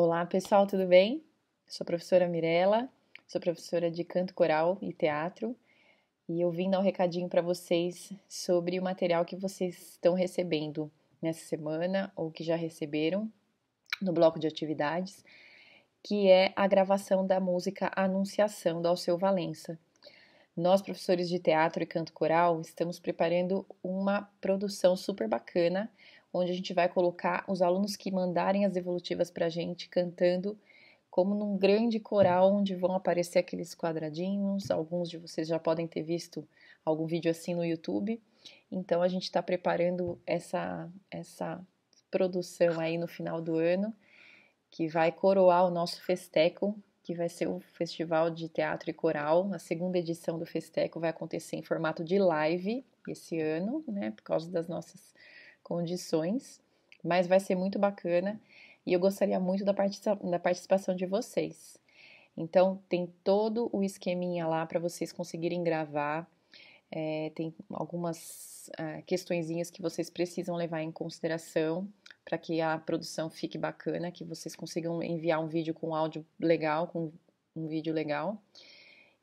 Olá, pessoal, tudo bem? Sou a professora Mirella, sou professora de canto coral e teatro, e eu vim dar um recadinho para vocês sobre o material que vocês estão recebendo nessa semana ou que já receberam no bloco de atividades, que é a gravação da música Anunciação do Alceu Valença. Nós, professores de teatro e canto coral, estamos preparando uma produção super bacana onde a gente vai colocar os alunos que mandarem as evolutivas para a gente cantando como num grande coral onde vão aparecer aqueles quadradinhos. Alguns de vocês já podem ter visto algum vídeo assim no YouTube. Então a gente está preparando essa essa produção aí no final do ano que vai coroar o nosso festeco, que vai ser o festival de teatro e coral. A segunda edição do festeco vai acontecer em formato de live esse ano, né, por causa das nossas condições, mas vai ser muito bacana e eu gostaria muito da, participa da participação de vocês. Então, tem todo o esqueminha lá para vocês conseguirem gravar. É, tem algumas ah, questõezinhas que vocês precisam levar em consideração para que a produção fique bacana, que vocês consigam enviar um vídeo com áudio legal, com um vídeo legal.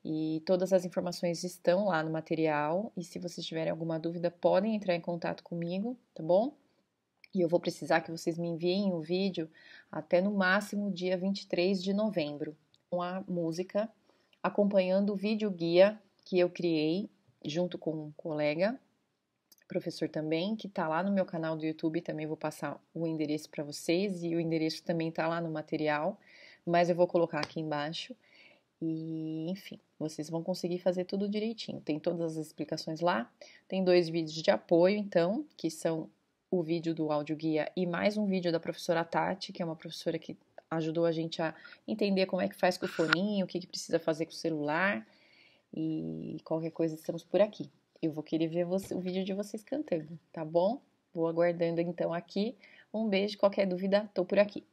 E todas as informações estão lá no material. E se vocês tiverem alguma dúvida, podem entrar em contato comigo, tá bom? E eu vou precisar que vocês me enviem o vídeo até no máximo dia 23 de novembro, com a música acompanhando o vídeo guia que eu criei junto com um colega, professor também, que está lá no meu canal do YouTube, também vou passar o endereço para vocês e o endereço também está lá no material, mas eu vou colocar aqui embaixo. E, enfim, vocês vão conseguir fazer tudo direitinho. Tem todas as explicações lá. Tem dois vídeos de apoio, então, que são o vídeo do áudio guia e mais um vídeo da professora Tati, que é uma professora que ajudou a gente a entender como é que faz com o foninho, o que, que precisa fazer com o celular. E qualquer coisa, estamos por aqui. Eu vou querer ver você, o vídeo de vocês cantando, tá bom? Vou aguardando então aqui. Um beijo, qualquer dúvida, tô por aqui.